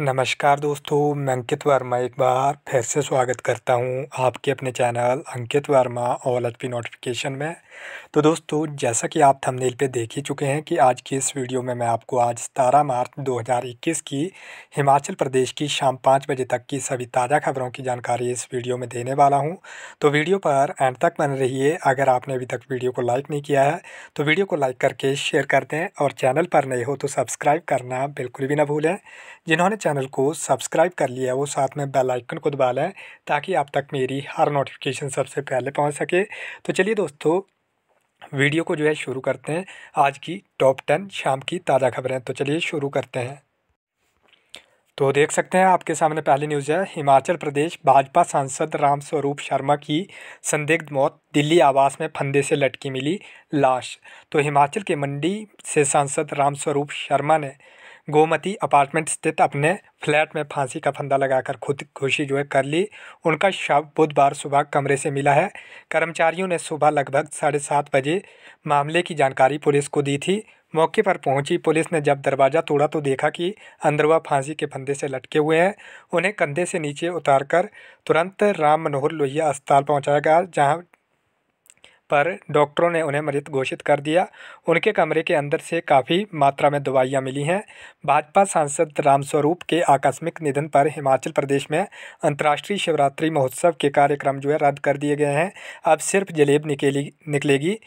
नमस्कार दोस्तों मैं अंकित वर्मा एक बार फिर से स्वागत करता हूं आपके अपने channel Ankit Verma all H P notification में तो दोस्तों जैसा कि आप थंबनेल पे देख ही चुके हैं कि आज की इस वीडियो में मैं आपको आज सतारह मार्च 2021 की हिमाचल प्रदेश की शाम पाँच बजे तक की सभी ताज़ा खबरों की जानकारी इस वीडियो में देने वाला हूँ तो वीडियो पर एंड तक बन रहिए अगर आपने अभी तक वीडियो को लाइक नहीं किया है तो वीडियो को लाइक करके शेयर कर दें और चैनल पर नए हो तो सब्सक्राइब करना बिल्कुल भी ना भूलें जिन्होंने चैनल को सब्सक्राइब कर लिया है वो साथ में बेल आइकन को दबा लें ताकि आप तक मेरी हर नोटिफिकेशन सबसे पहले पहुंच सके तो चलिए दोस्तों वीडियो को जो है शुरू करते हैं आज की टॉप टेन शाम की ताज़ा खबरें तो चलिए शुरू करते हैं तो देख सकते हैं आपके सामने पहली न्यूज़ है हिमाचल प्रदेश भाजपा सांसद राम स्वरूप शर्मा की संदिग्ध मौत दिल्ली आवास में फंदे से लटकी मिली लाश तो हिमाचल के मंडी से सांसद राम स्वरूप शर्मा ने गोमती अपार्टमेंट स्थित अपने फ्लैट में फांसी का फंदा लगाकर खुदकुशी जो है कर ली उनका शव बुधवार सुबह कमरे से मिला है कर्मचारियों ने सुबह लगभग साढ़े सात बजे मामले की जानकारी पुलिस को दी थी मौके पर पहुंची पुलिस ने जब दरवाज़ा तोड़ा तो देखा कि अंदरवा फांसी के फंदे से लटके हुए हैं उन्हें कंधे से नीचे उतारकर तुरंत राम मनोहर लोहिया अस्पताल पहुंचाया गया जहां पर डॉक्टरों ने उन्हें मृत घोषित कर दिया उनके कमरे के अंदर से काफ़ी मात्रा में दवाइयाँ मिली हैं भाजपा सांसद रामस्वरूप के आकस्मिक निधन पर हिमाचल प्रदेश में अंतर्राष्ट्रीय शिवरात्रि महोत्सव के कार्यक्रम जो है रद्द कर दिए गए हैं अब सिर्फ जलेब निकली निकलेगी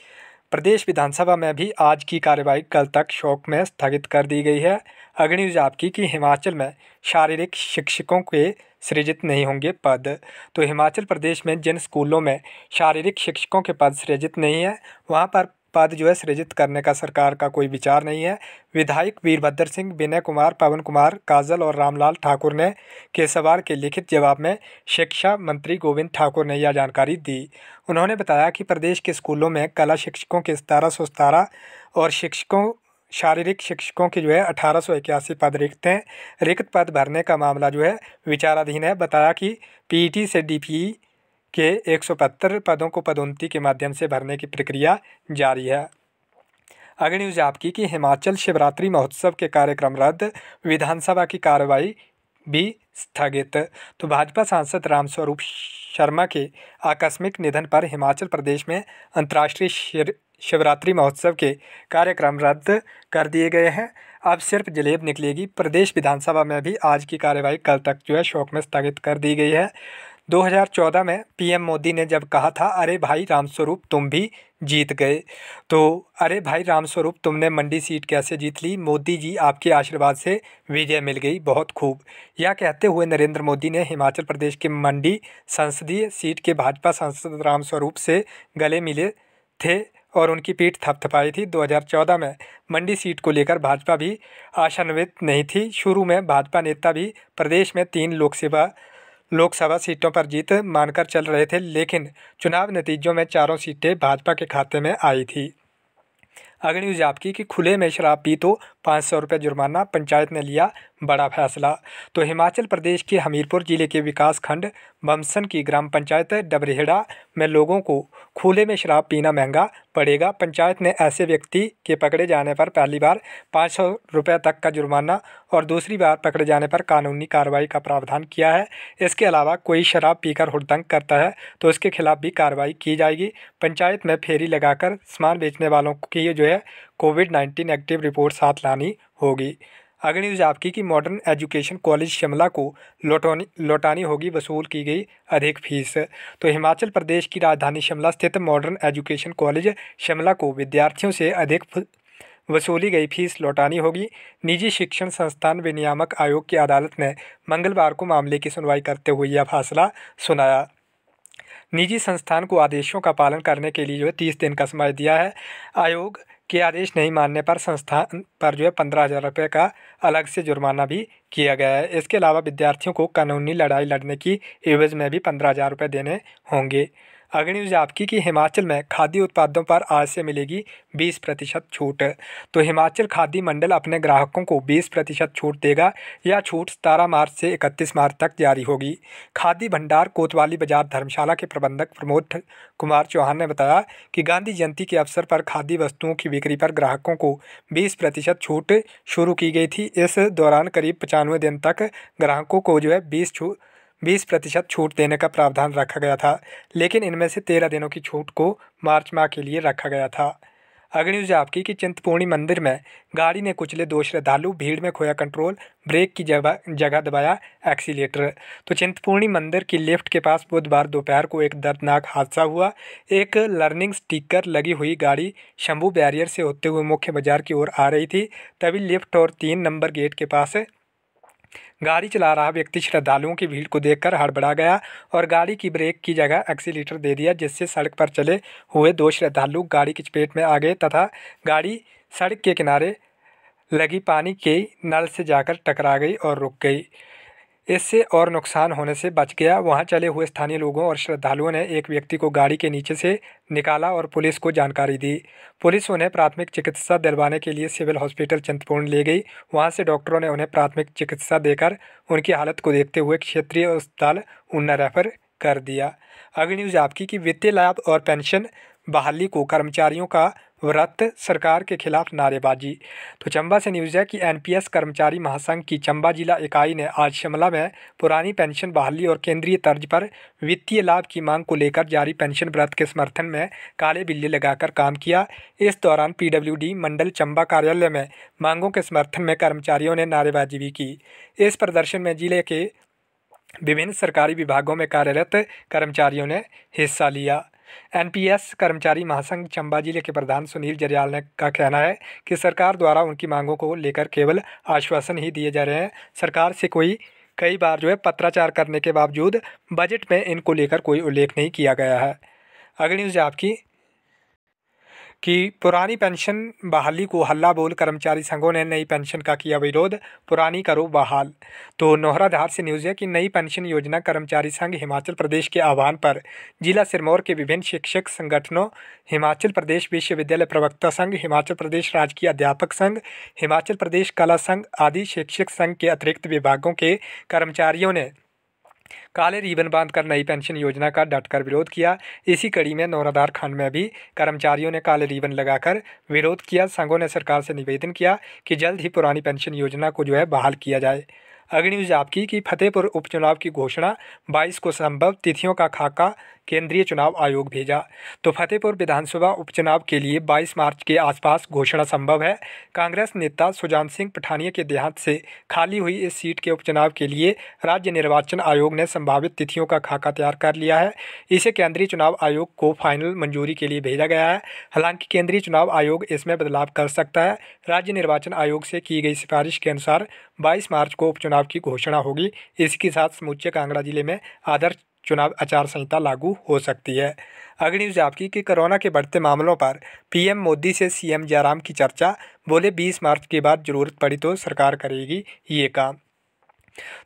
प्रदेश विधानसभा में भी आज की कार्यवाही कल तक शोक में स्थगित कर दी गई है अग्नि आपकी कि हिमाचल में शारीरिक शिक्षकों के सृजित नहीं होंगे पद तो हिमाचल प्रदेश में जिन स्कूलों में शारीरिक शिक्षकों के पद सृजित नहीं है वहाँ पर पद जो है सृजित करने का सरकार का कोई विचार नहीं है विधायक वीरभद्र सिंह विनय कुमार पवन कुमार काजल और रामलाल ठाकुर ने के सवाल के लिखित जवाब में शिक्षा मंत्री गोविंद ठाकुर ने यह जानकारी दी उन्होंने बताया कि प्रदेश के स्कूलों में कला शिक्षकों के सतारह सौ सतारह और शिक्षकों शारीरिक शिक्षकों के जो है अठारह सौ इक्यासी पद रिक्त हैं रिक्त पद भरने का मामला जो है विचाराधीन है बताया कि पीईटी से डी के एक सौ पदों को पदोन्नति के माध्यम से भरने की प्रक्रिया जारी है अगली न्यूज आपकी कि हिमाचल शिवरात्रि महोत्सव के कार्यक्रम रद्द विधानसभा की कार्रवाई भी स्थगित तो भाजपा सांसद रामस्वरूप शर्मा के आकस्मिक निधन पर हिमाचल प्रदेश में अंतर्राष्ट्रीय शिवरात्रि महोत्सव के कार्यक्रम रद्द कर दिए गए हैं अब सिर्फ जलेब निकलेगी प्रदेश विधानसभा में भी आज की कार्यवाही कल तक जो है शोक में स्थगित कर दी गई है 2014 में पीएम मोदी ने जब कहा था अरे भाई रामस्वरूप तुम भी जीत गए तो अरे भाई रामस्वरूप तुमने मंडी सीट कैसे जीत ली मोदी जी आपके आशीर्वाद से विजय मिल गई बहुत खूब यह कहते हुए नरेंद्र मोदी ने हिमाचल प्रदेश के मंडी संसदीय सीट के भाजपा सांसद रामस्वरूप से गले मिले थे और उनकी पीठ थपथपाई थी 2014 में मंडी सीट को लेकर भाजपा भी आशान्वित नहीं थी शुरू में भाजपा नेता भी प्रदेश में तीन लोकसभा लोकसभा सीटों पर जीत मानकर चल रहे थे लेकिन चुनाव नतीजों में चारों सीटें भाजपा के खाते में आई थी अगर न्यूज़ आपकी कि खुले में शराब पी तो पाँच सौ रुपये जुर्माना पंचायत ने लिया बड़ा फैसला तो हिमाचल प्रदेश के हमीरपुर ज़िले के विकास खंड बमसन की ग्राम पंचायत डबरेहड़ा में लोगों को खुले में शराब पीना महंगा पड़ेगा पंचायत ने ऐसे व्यक्ति के पकड़े जाने पर पहली बार पाँच सौ रुपये तक का जुर्माना और दूसरी बार पकड़े जाने पर कानूनी कार्रवाई का प्रावधान किया है इसके अलावा कोई शराब पीकर हुड़दंग करता है तो उसके खिलाफ भी कार्रवाई की जाएगी पंचायत में फेरी लगाकर सामान बेचने वालों की जो है कोविड नाइन्टीन एक्टिव रिपोर्ट साथ लानी होगी अगली न्यूज़ आपकी कि मॉडर्न एजुकेशन कॉलेज शिमला को लौटानी लौटानी होगी वसूल की गई अधिक फीस तो हिमाचल प्रदेश की राजधानी शिमला स्थित मॉडर्न एजुकेशन कॉलेज शिमला को विद्यार्थियों से अधिक वसूली गई फीस लौटानी होगी निजी शिक्षण संस्थान विनियामक आयोग की अदालत ने मंगलवार को मामले की सुनवाई करते हुए यह फैसला सुनाया निजी संस्थान को आदेशों का पालन करने के लिए जो है तीस दिन का समय दिया है आयोग के आदेश नहीं मानने पर संस्थान पर जो है पंद्रह हज़ार रुपये का अलग से जुर्माना भी किया गया है इसके अलावा विद्यार्थियों को कानूनी लड़ाई लड़ने की एवज में भी पंद्रह हज़ार रुपये देने होंगे अगली न्यूज़ आपकी कि हिमाचल में खाद्य उत्पादों पर आज से मिलेगी 20 प्रतिशत छूट तो हिमाचल खादी मंडल अपने ग्राहकों को 20 प्रतिशत छूट देगा यह छूट सतारह मार्च से 31 मार्च तक जारी होगी खादी भंडार कोतवाली बाजार धर्मशाला के प्रबंधक प्रमोद कुमार चौहान ने बताया कि गांधी जयंती के अवसर पर खादी वस्तुओं की बिक्री पर ग्राहकों को बीस प्रतिशत छूट शुरू की गई थी इस दौरान करीब पचानवे दिन तक ग्राहकों को जो है बीस छूट बीस प्रतिशत छूट देने का प्रावधान रखा गया था लेकिन इनमें से तेरह दिनों की छूट को मार्च माह के लिए रखा गया था अग्निज आपकी कि चिंतपूर्णी मंदिर में गाड़ी ने कुचले दो श्रद्धालु भीड़ में खोया कंट्रोल ब्रेक की जगह दबाया एक्सीटर तो चिंतपूर्णी मंदिर की लिफ्ट के पास बुधवार दोपहर को एक दर्दनाक हादसा हुआ एक लर्निंग स्टिकर लगी हुई गाड़ी शंभू बैरियर से होते हुए मुख्य बाजार की ओर आ रही थी तभी लिफ्ट और तीन नंबर गेट के पास गाड़ी चला रहा व्यक्ति श्रद्धालुओं की भीड़ को देखकर हड़बड़ा गया और गाड़ी की ब्रेक की जगह एक्सीटर दे दिया जिससे सड़क पर चले हुए दो श्रद्धालु गाड़ी की चपेट में आ गए तथा गाड़ी सड़क के किनारे लगी पानी के नल से जाकर टकरा गई और रुक गई इससे और नुकसान होने से बच गया वहां चले हुए स्थानीय लोगों और श्रद्धालुओं ने एक व्यक्ति को गाड़ी के नीचे से निकाला और पुलिस को जानकारी दी पुलिस उन्हें प्राथमिक चिकित्सा दिलवाने के लिए सिविल हॉस्पिटल चंद्रपूर्ण ले गई वहां से डॉक्टरों ने उन्हें प्राथमिक चिकित्सा देकर उनकी हालत को देखते हुए क्षेत्रीय अस्पताल ऊना रेफर कर दिया अगली न्यूज़ आपकी कि वित्तीय लाभ और पेंशन बहाली को कर्मचारियों का व्रत सरकार के खिलाफ नारेबाजी तो चंबा से न्यूज़ है कि एनपीएस कर्मचारी महासंघ की चंबा जिला इकाई ने आज शिमला में पुरानी पेंशन बहाली और केंद्रीय तर्ज पर वित्तीय लाभ की मांग को लेकर जारी पेंशन व्रत के समर्थन में काले बिल्ली लगाकर काम किया इस दौरान पीडब्ल्यूडी मंडल चंबा कार्यालय में मांगों के समर्थन में कर्मचारियों ने नारेबाजी भी की इस प्रदर्शन में जिले के विभिन्न सरकारी विभागों में कार्यरत कर्मचारियों ने हिस्सा लिया एनपीएस कर्मचारी महासंघ चंबा जिले के प्रधान सुनील जरियाल ने का कहना है कि सरकार द्वारा उनकी मांगों को लेकर केवल आश्वासन ही दिए जा रहे हैं सरकार से कोई कई बार जो है पत्राचार करने के बावजूद बजट में इनको लेकर कोई उल्लेख नहीं किया गया है अगली न्यूज़ आपकी कि पुरानी पेंशन बहाली को हल्ला बोल कर्मचारी संघों ने नई पेंशन का किया विरोध पुरानी करो बहाल तो नोहराधार से न्यूज़ है कि नई पेंशन योजना कर्मचारी संघ हिमाचल प्रदेश के आह्वान पर जिला सिरमौर के विभिन्न शिक्षक संगठनों हिमाचल प्रदेश विश्वविद्यालय प्रवक्ता संघ हिमाचल प्रदेश राजकीय अध्यापक संघ हिमाचल प्रदेश कला संघ आदि शिक्षक संघ के अतिरिक्त विभागों के कर्मचारियों ने काले रिबन बांधकर नई पेंशन योजना का डटकर विरोध किया इसी कड़ी में नौरादार खंड में भी कर्मचारियों ने काले रिबन लगाकर विरोध किया संघों ने सरकार से निवेदन किया कि जल्द ही पुरानी पेंशन योजना को जो है बहाल किया जाए अग्निवीज न्यूज़ आपकी कि फतेहपुर उपचुनाव की घोषणा 22 को संभव तिथियों का खाका केंद्रीय चुनाव आयोग भेजा तो फतेहपुर विधानसभा उपचुनाव के लिए 22 मार्च के आसपास घोषणा संभव है कांग्रेस नेता सुजान सिंह पठानिया के देहांत से खाली हुई इस सीट के उपचुनाव के लिए राज्य निर्वाचन आयोग ने संभावित तिथियों का खाका तैयार कर लिया है इसे केंद्रीय चुनाव आयोग को फाइनल मंजूरी के लिए भेजा गया है हालांकि केंद्रीय चुनाव आयोग इसमें बदलाव कर सकता है राज्य निर्वाचन आयोग से की गई सिफारिश के अनुसार बाईस मार्च को उपचुनाव चुनाव की घोषणा होगी इसके साथ समुचे कांगड़ा जिले में आदर्श चुनाव आचार संहिता लागू हो सकती है अगली न्यूज आपकी कि कोरोना के बढ़ते मामलों पर पीएम मोदी से सीएम जयराम की चर्चा बोले 20 मार्च के बाद जरूरत पड़ी तो सरकार करेगी ये काम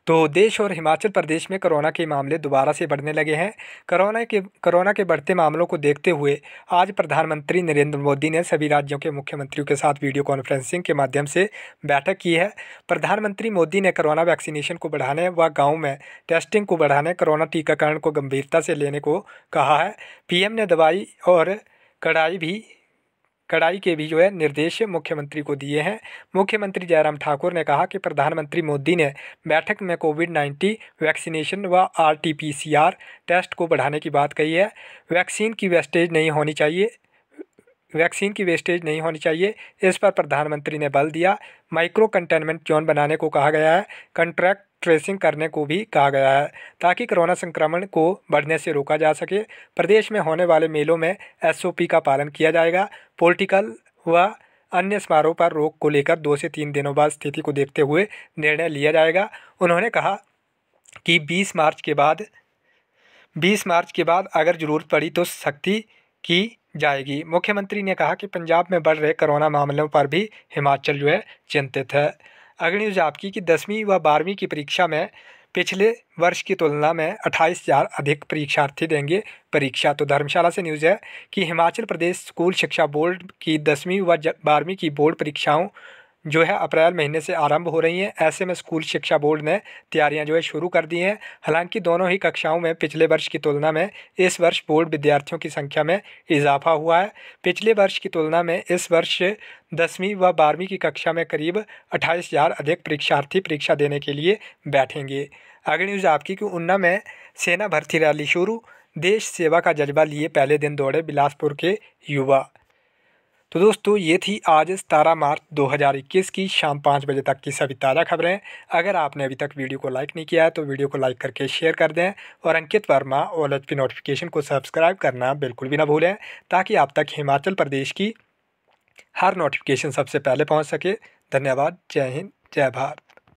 तो देश और हिमाचल प्रदेश में कोरोना के मामले दोबारा से बढ़ने लगे हैं कोरोना के कोरोना के बढ़ते मामलों को देखते हुए आज प्रधानमंत्री नरेंद्र मोदी ने सभी राज्यों के मुख्यमंत्रियों के साथ वीडियो कॉन्फ्रेंसिंग के माध्यम से बैठक की है प्रधानमंत्री मोदी ने कोरोना वैक्सीनेशन को बढ़ाने व गाँव में टेस्टिंग को बढ़ाने कोरोना टीकाकरण को गंभीरता से लेने को कहा है पीएम ने दवाई और कड़ाई भी कड़ाई के भी जो है निर्देश मुख्यमंत्री को दिए हैं मुख्यमंत्री जयराम ठाकुर ने कहा कि प्रधानमंत्री मोदी ने बैठक में कोविड नाइन्टीन वैक्सीनेशन व आर टेस्ट को बढ़ाने की बात कही है वैक्सीन की वेस्टेज नहीं होनी चाहिए वैक्सीन की वेस्टेज नहीं होनी चाहिए इस पर प्रधानमंत्री ने बल दिया माइक्रो कंटेनमेंट जोन बनाने को कहा गया है कंट्रैक्ट ट्रेसिंग करने को भी कहा गया है ताकि कोरोना संक्रमण को बढ़ने से रोका जा सके प्रदेश में होने वाले मेलों में एसओपी का पालन किया जाएगा पोलिटिकल व अन्य समारोह पर रोक को लेकर दो से तीन दिनों बाद स्थिति को देखते हुए निर्णय लिया जाएगा उन्होंने कहा कि 20 मार्च के बाद 20 मार्च के बाद अगर ज़रूरत पड़ी तो सख्ती की जाएगी मुख्यमंत्री ने कहा कि पंजाब में बढ़ रहे कोरोना मामलों पर भी हिमाचल जो है चिंतित है अगली न्यूज़ आपकी कि दसवीं व बारहवीं की परीक्षा में पिछले वर्ष की तुलना में अट्ठाईस हज़ार अधिक परीक्षार्थी देंगे परीक्षा तो धर्मशाला से न्यूज़ है कि हिमाचल प्रदेश स्कूल शिक्षा बोर्ड की दसवीं व बारहवीं की बोर्ड परीक्षाओं जो है अप्रैल महीने से आरंभ हो रही हैं ऐसे में स्कूल शिक्षा बोर्ड ने तैयारियां जो है शुरू कर दी हैं हालांकि दोनों ही कक्षाओं में पिछले वर्ष की तुलना में इस वर्ष बोर्ड विद्यार्थियों की संख्या में इजाफा हुआ है पिछले वर्ष की तुलना में इस वर्ष दसवीं व बारहवीं की कक्षा में करीब अट्ठाईस हज़ार अधिक परीक्षार्थी परीक्षा देने के लिए बैठेंगे अगली न्यूज़ आपकी कि उन्ना में सेना भर्ती रैली शुरू देश सेवा का जज्बा लिए पहले दिन दौड़े बिलासपुर के युवा तो दोस्तों ये थी आज सतारह मार्च 2021 की शाम पाँच बजे तक की सभी ताज़ा खबरें अगर आपने अभी तक वीडियो को लाइक नहीं किया है तो वीडियो को लाइक करके शेयर कर दें और अंकित वर्मा और एच नोटिफिकेशन को सब्सक्राइब करना बिल्कुल भी ना भूलें ताकि आप तक हिमाचल प्रदेश की हर नोटिफिकेशन सबसे पहले पहुँच सके धन्यवाद जय हिंद जय भारत